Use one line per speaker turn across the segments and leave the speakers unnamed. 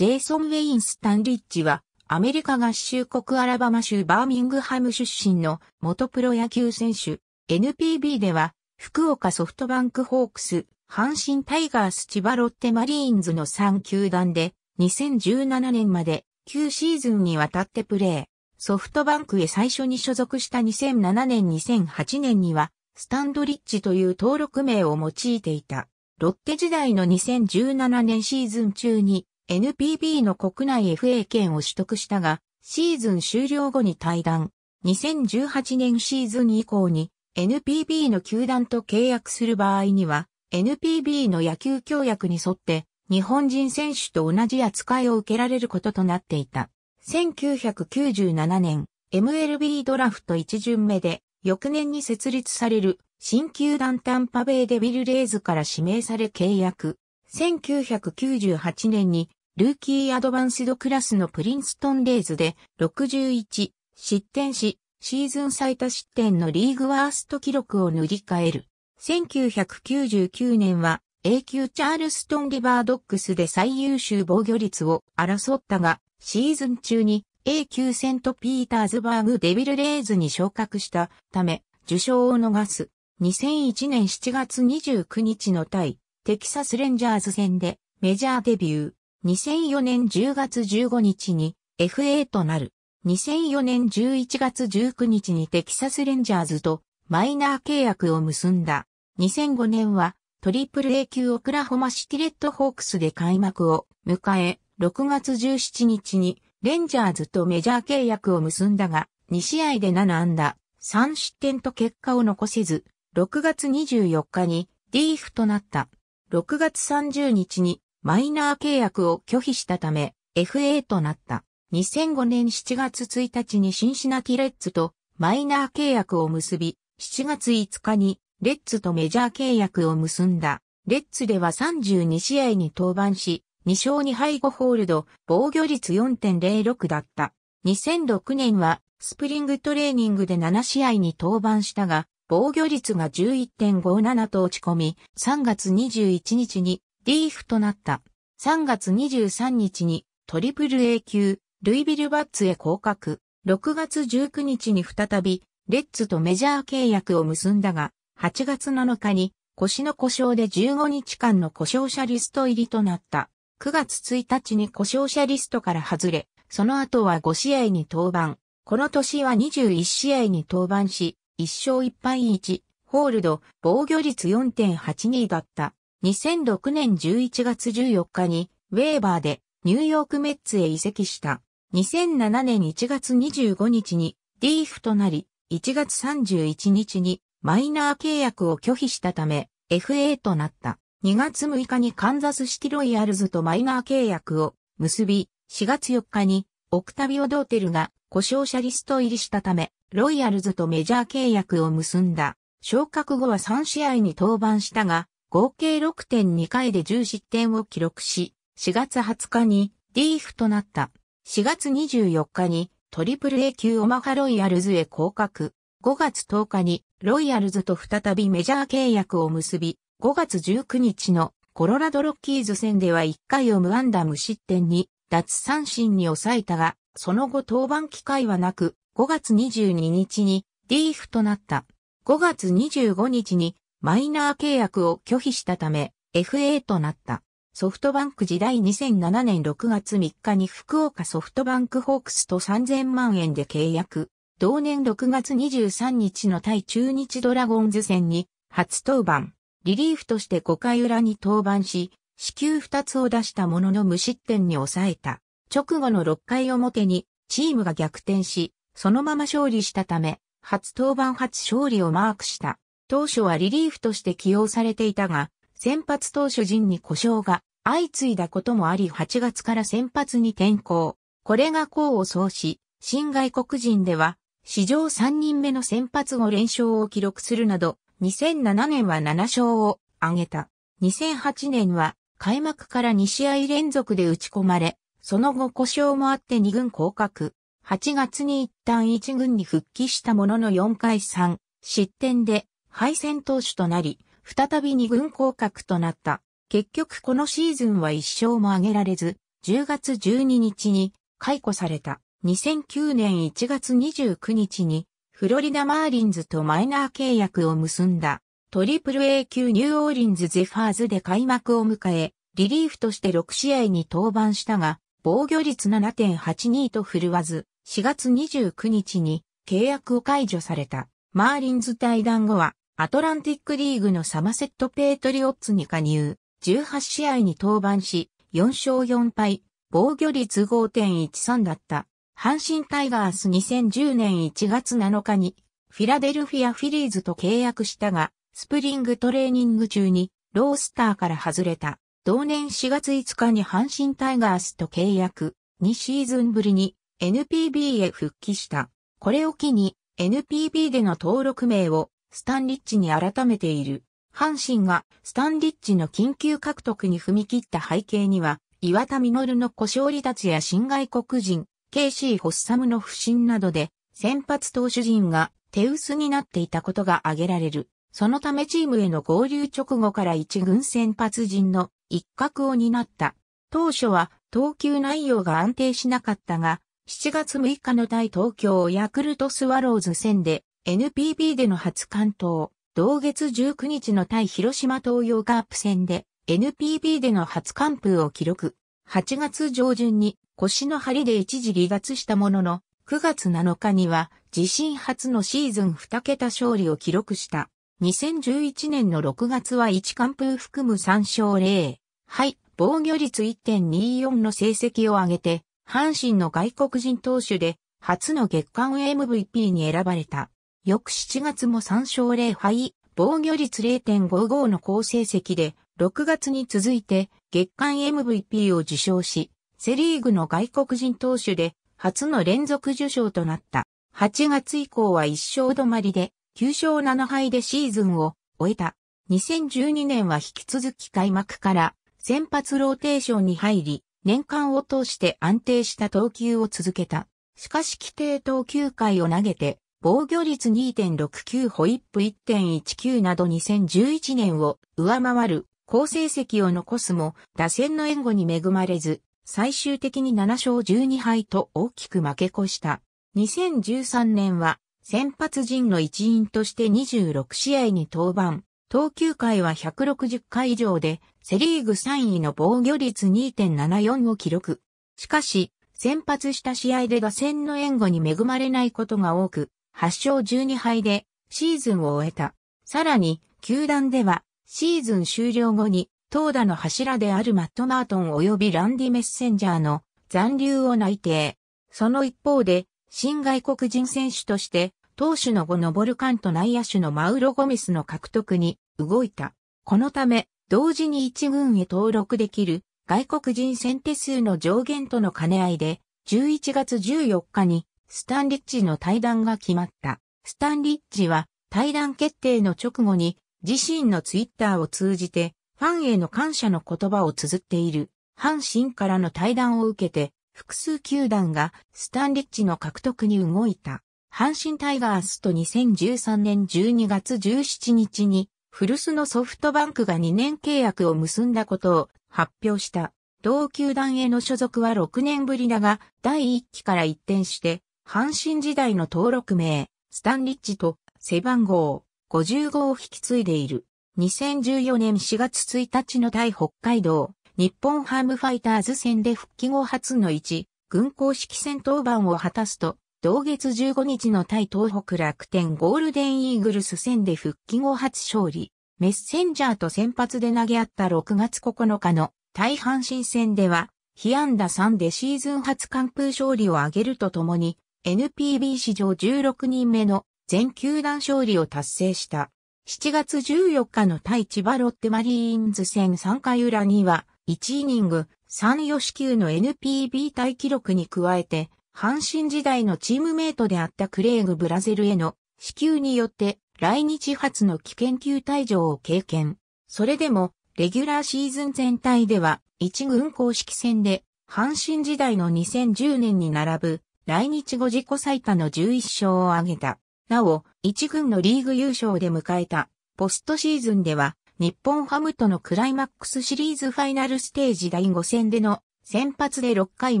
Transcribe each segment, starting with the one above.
ジェイソン・ウェイン・スタンリッチは、アメリカ合衆国アラバマ州バーミングハム出身の元プロ野球選手、NPB では、福岡ソフトバンクホークス、阪神タイガース千葉ロッテマリーンズの3球団で、2017年まで9シーズンにわたってプレー。ソフトバンクへ最初に所属した2007年2008年には、スタンドリッチという登録名を用いていた。ロッテ時代の2017年シーズン中に、NPB の国内 FA 権を取得したが、シーズン終了後に退団。2018年シーズン以降に NPB の球団と契約する場合には、NPB の野球協約に沿って日本人選手と同じ扱いを受けられることとなっていた。1997年、MLB ドラフト1巡目で、翌年に設立される新球団タンパベイデビルレイズから指名され契約。1998年にルーキーアドバンスドクラスのプリンストンレイズで61失点し、シーズン最多失点のリーグワースト記録を塗り替える。1999年は A 級チャールストンリバードックスで最優秀防御率を争ったが、シーズン中に A 級セントピーターズバーグデビルレイズに昇格したため、受賞を逃す。2001年7月29日の対テキサスレンジャーズ戦でメジャーデビュー。2004年10月15日に FA となる。2004年11月19日にテキサスレンジャーズとマイナー契約を結んだ。2005年はトリプル A 級オクラホマシティレッドホークスで開幕を迎え、6月17日にレンジャーズとメジャー契約を結んだが、2試合で7安打、3失点と結果を残せず、6月24日にリーフとなった。6月30日にマイナー契約を拒否したため FA となった。2005年7月1日にシンシナティレッツとマイナー契約を結び、7月5日にレッツとメジャー契約を結んだ。レッツでは32試合に登板し、2勝2敗5ホールド、防御率4.06だった。2006年はスプリングトレーニングで7試合に登板したが、防御率が11.57と落ち込み、3月21日にリーフとなった。3月23日にトリプル A 級、ルイビルバッツへ降格。6月19日に再び、レッツとメジャー契約を結んだが、8月7日に腰の故障で15日間の故障者リスト入りとなった。9月1日に故障者リストから外れ、その後は5試合に登板。この年は21試合に登板し、1勝1敗1、ホールド、防御率4.82だった。2006年11月14日にウェーバーでニューヨークメッツへ移籍した。2007年1月25日にディーフとなり、1月31日にマイナー契約を拒否したため FA となった。2月6日にカンザスシティロイヤルズとマイナー契約を結び、4月4日にオクタビオ・ドーテルが故障者リスト入りしたため、ロイヤルズとメジャー契約を結んだ。昇格後は3試合に登板したが、合計6.2回で10失点を記録し、4月20日にリーフとなった。4月24日にトリプル A 級オマハロイヤルズへ降格。5月10日にロイヤルズと再びメジャー契約を結び、5月19日のコロラドロッキーズ戦では1回を無安打無失点に脱三振に抑えたが、その後登板機会はなく、5月22日にリーフとなった。5月25日にマイナー契約を拒否したため、FA となった。ソフトバンク時代2007年6月3日に福岡ソフトバンクホークスと3000万円で契約。同年6月23日の対中日ドラゴンズ戦に初登板。リリーフとして5回裏に登板し、死球2つを出したものの無失点に抑えた。直後の6回表にチームが逆転し、そのまま勝利したため、初登板初勝利をマークした。当初はリリーフとして起用されていたが、先発投手陣に故障が相次いだこともあり8月から先発に転向。これが功を奏し、新外国人では史上3人目の先発後連勝を記録するなど、2007年は7勝を挙げた。2008年は開幕から2試合連続で打ち込まれ、その後故障もあって2軍降格。8月に一旦1軍に復帰したものの4回3失点で敗戦投手となり、再び二軍降格となった。結局このシーズンは一勝も挙げられず、10月12日に解雇された。2009年1月29日に、フロリダ・マーリンズとマイナー契約を結んだ。トリプル A 級ニューオーリンズ・ゼファーズで開幕を迎え、リリーフとして6試合に登板したが、防御率7.82と振るわず、4月29日に契約を解除された。マーリンズ対談後は、アトランティックリーグのサマセット・ペートリオッツに加入、18試合に登板し、4勝4敗、防御率5.13だった。阪神タイガース2010年1月7日に、フィラデルフィア・フィリーズと契約したが、スプリングトレーニング中に、ロースターから外れた。同年4月5日に阪神タイガースと契約、2シーズンぶりに NPB へ復帰した。これを機に NPB での登録名をスタンリッチに改めている。阪神がスタンリッチの緊急獲得に踏み切った背景には、岩田実の故障離脱や新外国人、KC ホッサムの不振などで、先発投手陣が手薄になっていたことが挙げられる。そのためチームへの合流直後から一軍先発陣の一角を担った。当初は投球内容が安定しなかったが、7月6日の対東京ヤクルトスワローズ戦で NPB での初完投、同月19日の対広島東洋カープ戦で NPB での初完封を記録。8月上旬に腰の張りで一時離脱したものの、9月7日には自身初のシーズン2桁勝利を記録した。2011年の6月は1完封含む3勝0。はい、防御率1.24の成績を上げて、阪神の外国人投手で初の月間 MVP に選ばれた。翌7月も3勝0敗、防御率0.55の好成績で、6月に続いて月間 MVP を受賞し、セリーグの外国人投手で初の連続受賞となった。8月以降は1勝止まりで、9勝7敗でシーズンを終えた。2012年は引き続き開幕から先発ローテーションに入り、年間を通して安定した投球を続けた。しかし規定投球回を投げて防御率2.69ホイップ1.19など2011年を上回る好成績を残すも、打線の援護に恵まれず、最終的に7勝12敗と大きく負け越した。2013年は、先発陣の一員として26試合に登板。投球回は160回以上で、セリーグ3位の防御率2.74を記録。しかし、先発した試合で打線の援護に恵まれないことが多く、8勝12敗でシーズンを終えた。さらに、球団ではシーズン終了後に投打の柱であるマット・マートン及びランディ・メッセンジャーの残留を内定。その一方で、新外国人選手として、投手の後ルカンと内野手のマウロ・ゴメスの獲得に動いた。このため、同時に一軍へ登録できる外国人選手数の上限との兼ね合いで、11月14日にスタンリッチの対談が決まった。スタンリッチは対談決定の直後に自身のツイッターを通じてファンへの感謝の言葉を綴っている。阪神からの対談を受けて複数球団がスタンリッチの獲得に動いた。阪神タイガースと2013年12月17日に古巣のソフトバンクが2年契約を結んだことを発表した。同球団への所属は6年ぶりだが、第1期から一転して、阪神時代の登録名、スタンリッジと背番号55を引き継いでいる。2014年4月1日の対北海道、日本ハムファイターズ戦で復帰後初の1、軍公式戦登板を果たすと、同月15日の対東北楽天ゴールデンイーグルス戦で復帰後初勝利、メッセンジャーと先発で投げ合った6月9日の対阪神戦では、被安打3でシーズン初完封勝利を挙げるとともに、NPB 史上16人目の全球団勝利を達成した。7月14日の対千葉ロッテマリーンズ戦3回裏には、1イニング3吉球の NPB 対記録に加えて、阪神時代のチームメイトであったクレーグ・ブラゼルへの支給によって来日初の危険球退場を経験。それでも、レギュラーシーズン全体では、一軍公式戦で、阪神時代の2010年に並ぶ来日後自己最多の11勝を挙げた。なお、1軍のリーグ優勝で迎えた、ポストシーズンでは、日本ハムとのクライマックスシリーズファイナルステージ第5戦での先発で6回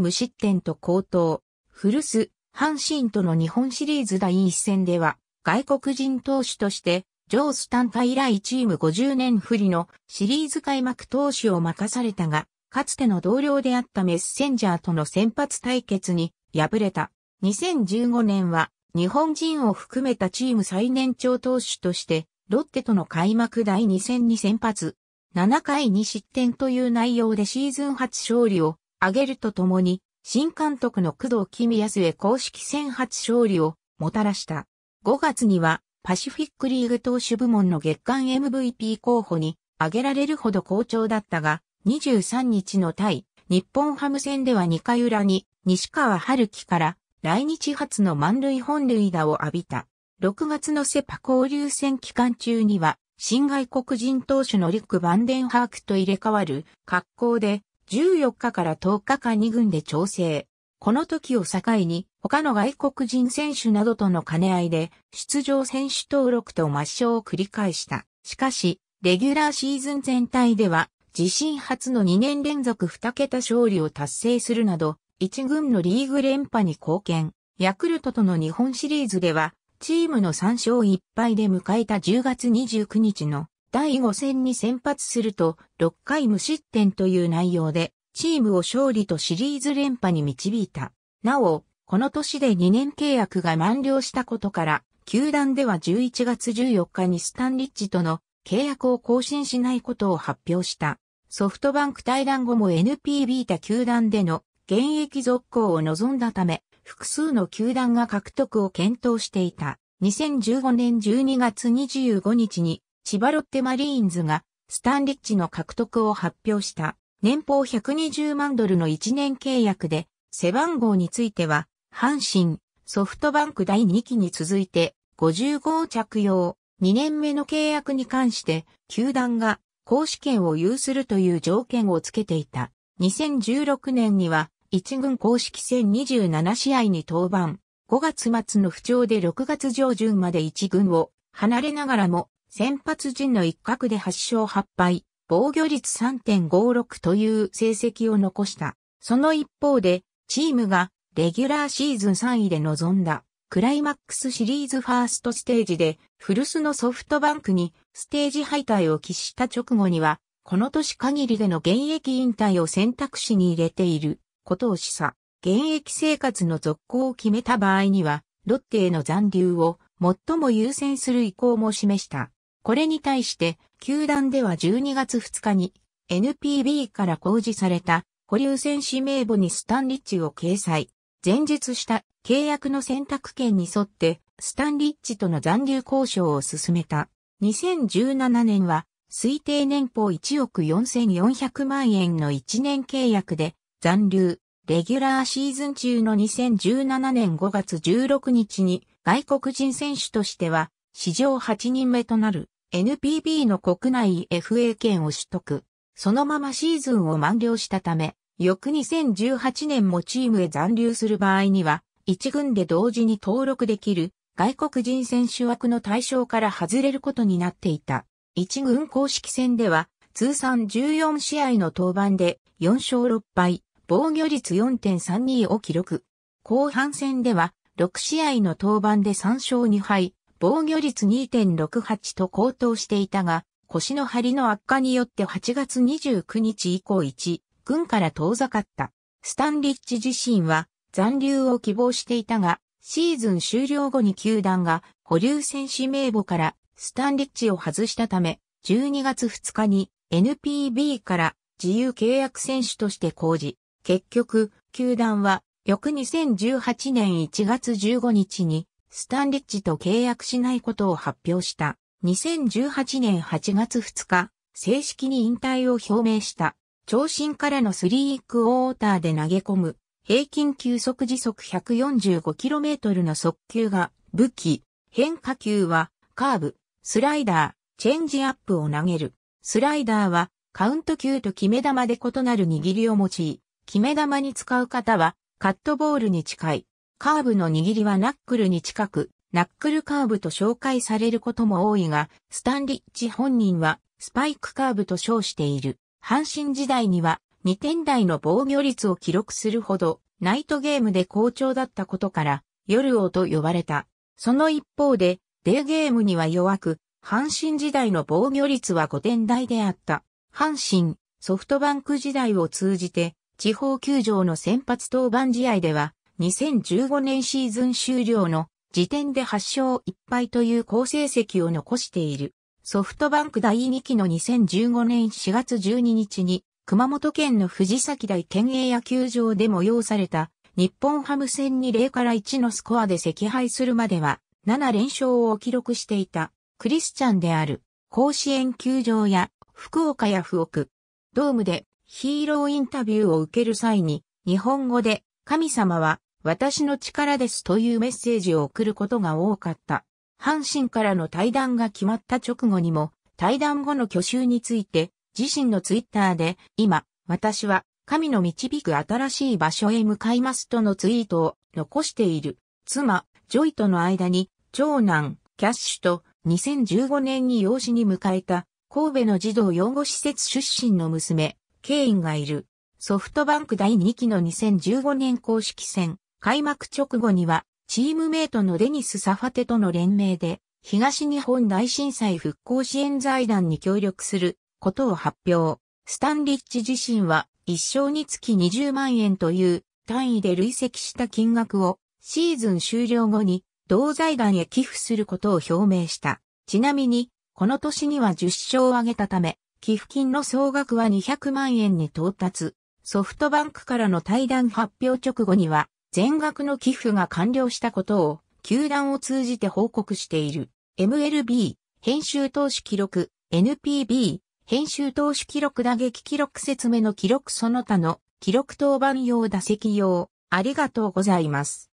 無失点と高騰。古巣、阪神との日本シリーズ第1戦では、外国人投手として、ジョース単体以来チーム50年振りのシリーズ開幕投手を任されたが、かつての同僚であったメッセンジャーとの先発対決に敗れた。2015年は日本人を含めたチーム最年長投手として、ロッテとの開幕第2戦に先発、7回に失点という内容でシーズン初勝利を挙げるとともに、新監督の工藤公康へ公式戦初勝利をもたらした。5月にはパシフィックリーグ投手部門の月間 MVP 候補に挙げられるほど好調だったが、23日の対日本ハム戦では2回裏に西川春樹から来日初の満塁本塁打を浴びた。6月のセパ交流戦期間中には、新外国人投手のリック・バンデンハークと入れ替わる格好で、14日から10日間2軍で調整。この時を境に、他の外国人選手などとの兼ね合いで、出場選手登録と抹消を繰り返した。しかし、レギュラーシーズン全体では、自身初の2年連続2桁勝利を達成するなど、1軍のリーグ連覇に貢献。ヤクルトとの日本シリーズでは、チームの3勝1敗で迎えた10月29日の第5戦に先発すると、6回無失点という内容で、チームを勝利とシリーズ連覇に導いた。なお、この年で2年契約が満了したことから、球団では11月14日にスタンリッジとの契約を更新しないことを発表した。ソフトバンク対談後も NPB 他球団での現役続行を望んだため、複数の球団が獲得を検討していた。2015年12月25日に千葉ロッテマリーンズがスタンリッチの獲得を発表した。年俸120万ドルの1年契約で、背番号については、阪神、ソフトバンク第2期に続いて、55を着用。2年目の契約に関して、球団が公式権を有するという条件をつけていた。2016年には、一軍公式戦27試合に登板。5月末の不調で6月上旬まで一軍を離れながらも、先発陣の一角で8勝8敗、防御率3.56という成績を残した。その一方で、チームがレギュラーシーズン3位で臨んだクライマックスシリーズファーストステージで古巣のソフトバンクにステージ敗退を喫した直後には、この年限りでの現役引退を選択肢に入れていることを示唆。現役生活の続行を決めた場合には、ロッテへの残留を最も優先する意向も示した。これに対して、球団では12月2日に NPB から公示された保留選手名簿にスタンリッチを掲載。前述した契約の選択権に沿って、スタンリッチとの残留交渉を進めた。2017年は、推定年俸1億4400万円の1年契約で、残留、レギュラーシーズン中の2017年5月16日に、外国人選手としては、史上8人目となる NPB の国内 FA 権を取得。そのままシーズンを満了したため、翌2018年もチームへ残留する場合には、一軍で同時に登録できる外国人選手枠の対象から外れることになっていた。一軍公式戦では通算14試合の登板で4勝6敗、防御率4.32を記録。後半戦では6試合の登板で3勝2敗、防御率2.68と高騰していたが、腰の張りの悪化によって8月29日以降1、軍から遠ざかった。スタンリッチ自身は残留を希望していたが、シーズン終了後に球団が保留選手名簿からスタンリッチを外したため、12月2日に NPB から自由契約選手として公示。結局、球団は翌2018年1月15日にスタンリッチと契約しないことを発表した。2018年8月2日、正式に引退を表明した。長身からのスリークオーターで投げ込む平均球速時速 145km の速球が武器、変化球はカーブ、スライダー、チェンジアップを投げる。スライダーはカウント球と決め球で異なる握りを用い、決め球に使う方はカットボールに近い。カーブの握りはナックルに近く、ナックルカーブと紹介されることも多いが、スタンリッチ本人はスパイクカーブと称している。阪神時代には2点台の防御率を記録するほど、ナイトゲームで好調だったことから、夜王と呼ばれた。その一方で、デーゲームには弱く、阪神時代の防御率は5点台であった。阪神、ソフトバンク時代を通じて、地方球場の先発登板試合では、2015年シーズン終了の時点で8勝1敗という好成績を残している。ソフトバンク第2期の2015年4月12日に熊本県の藤崎大県営野球場で催された日本ハム戦に0から1のスコアで惜敗するまでは7連勝を記録していたクリスチャンである甲子園球場や福岡や福岡ドームでヒーローインタビューを受ける際に日本語で神様は私の力ですというメッセージを送ることが多かった。阪神からの対談が決まった直後にも対談後の去就について自身のツイッターで、今、私は、神の導く新しい場所へ向かいますとのツイートを残している。妻、ジョイとの間に、長男、キャッシュと、2015年に養子に迎えた、神戸の児童養護施設出身の娘、ケインがいる。ソフトバンク第2期の2015年公式戦、開幕直後には、チームメイトのデニス・サファテとの連名で、東日本大震災復興支援財団に協力することを発表。スタンリッチ自身は一生につき20万円という単位で累積した金額をシーズン終了後に同財団へ寄付することを表明した。ちなみに、この年には10勝を挙げたため、寄付金の総額は200万円に到達。ソフトバンクからの対談発表直後には、全額の寄付が完了したことを、球団を通じて報告している。MLB、編集投資記録、NPB、編集投手記録打撃記録説明の記録その他の記録当番用打席用ありがとうございます。